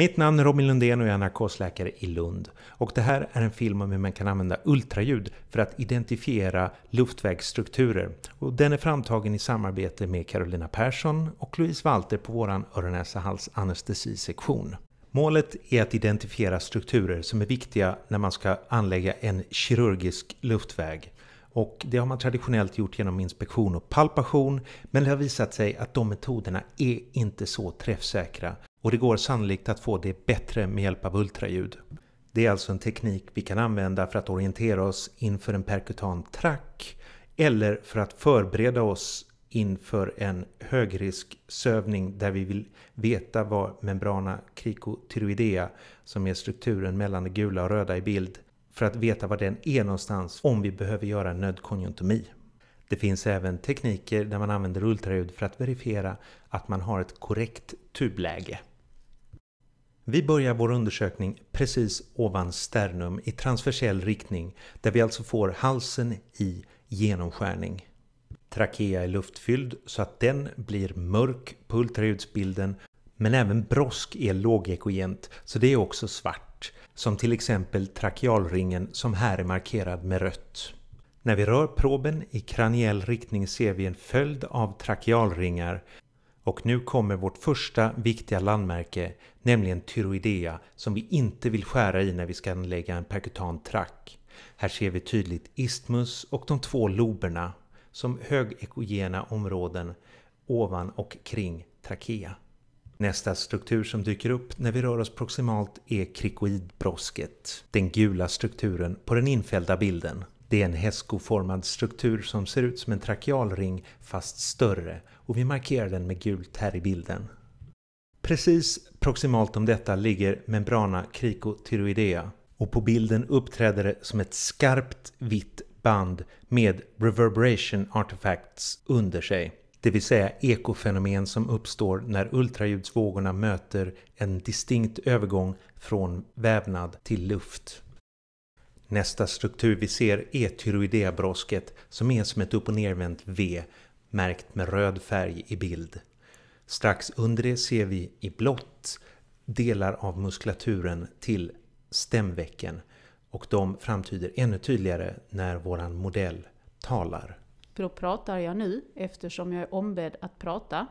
Mitt namn är Robin Lundén och jag är narkosläkare i Lund. Och det här är en film om hur man kan använda ultraljud för att identifiera luftvägsstrukturer. Och den är framtagen i samarbete med Carolina Persson och Louise Walter på vår öron näsa hals anestesisektion. Målet är att identifiera strukturer som är viktiga när man ska anlägga en kirurgisk luftväg. Och det har man traditionellt gjort genom inspektion och palpation men det har visat sig att de metoderna är inte så träffsäkra. Och det går sannolikt att få det bättre med hjälp av ultraljud. Det är alltså en teknik vi kan använda för att orientera oss inför en perkutan track eller för att förbereda oss inför en högrisksövning där vi vill veta var membrana cricotyroidea, som är strukturen mellan det gula och röda i bild, för att veta var den är någonstans om vi behöver göra en nödkonjunktomi. Det finns även tekniker där man använder ultraljud för att verifiera att man har ett korrekt tubläge. Vi börjar vår undersökning precis ovan sternum i transversiell riktning där vi alltså får halsen i genomskärning. Trakea är luftfylld så att den blir mörk på ultraljudsbilden men även brosk är lågekogent så det är också svart som till exempel trakealringen som här är markerad med rött. När vi rör proben i kraniell riktning ser vi en följd av trakealringar och nu kommer vårt första viktiga landmärke, nämligen tyroidea som vi inte vill skära i när vi ska anlägga en perkutan track. Här ser vi tydligt istmus och de två loberna som högekogena områden ovan och kring trakea. Nästa struktur som dyker upp när vi rör oss proximalt är krikoidbrosket, den gula strukturen på den infällda bilden. Det är en hästskoformad struktur som ser ut som en trakealring fast större och vi markerar den med gult här i bilden. Precis proximalt om detta ligger membrana cricotyroidea och på bilden uppträder det som ett skarpt vitt band med reverberation artifacts under sig. Det vill säga ekofenomen som uppstår när ultraljudsvågorna möter en distinkt övergång från vävnad till luft. Nästa struktur vi ser är tyroideabrosket som är som ett upp och nervänt V märkt med röd färg i bild. Strax under det ser vi i blått delar av muskulaturen till stämvecken och de framtyder ännu tydligare när våran modell talar. Då pratar jag nu eftersom jag är ombedd att prata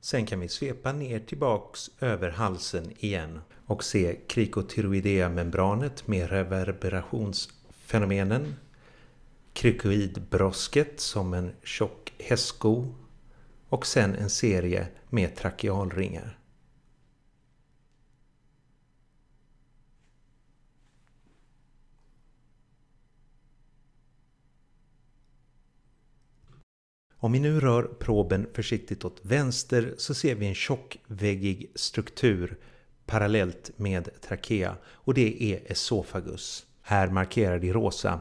Sen kan vi svepa ner tillbaks över halsen igen och se krikotyroidea-membranet med reverberationsfenomenen, krikoidbrosket som en tjock hästsko och sen en serie med trakealringar. Om vi nu rör proben försiktigt åt vänster så ser vi en tjockväggig struktur parallellt med trakea och det är esofagus. Här markerad i rosa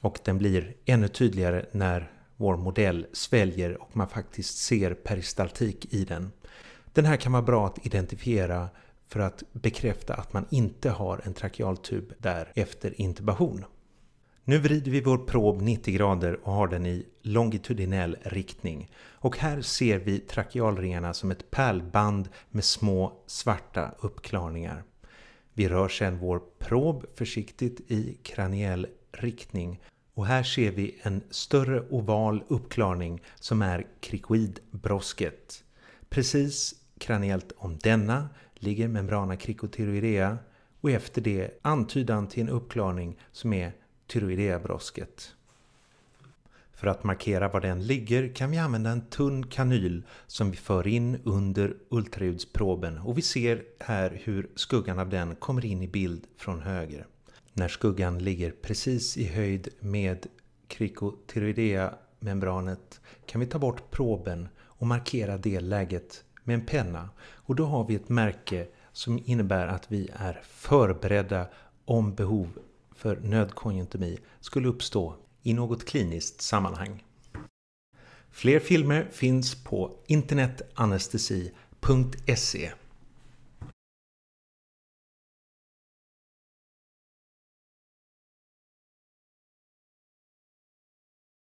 och den blir ännu tydligare när vår modell sväljer och man faktiskt ser peristaltik i den. Den här kan vara bra att identifiera för att bekräfta att man inte har en trakealtub där efter intubation. Nu vrider vi vår prob 90 grader och har den i longitudinell riktning. Och här ser vi trakealringarna som ett pärlband med små svarta uppklarningar. Vi rör sedan vår prob försiktigt i kraniell riktning och här ser vi en större oval uppklarning som är krikoidbrosket. Precis kraniellt om denna ligger membrana cricotyroidea och efter det antydan till en uppklarning som är tyroideabrosket. För att markera var den ligger kan vi använda en tunn kanyl som vi för in under ultraljudsproben och vi ser här hur skuggan av den kommer in i bild från höger. När skuggan ligger precis i höjd med krikotyroidea-membranet kan vi ta bort proben och markera det läget med en penna och då har vi ett märke som innebär att vi är förberedda om behov för nödkonjunktemi skulle uppstå i något kliniskt sammanhang. Fler filmer finns på internetanestesi.se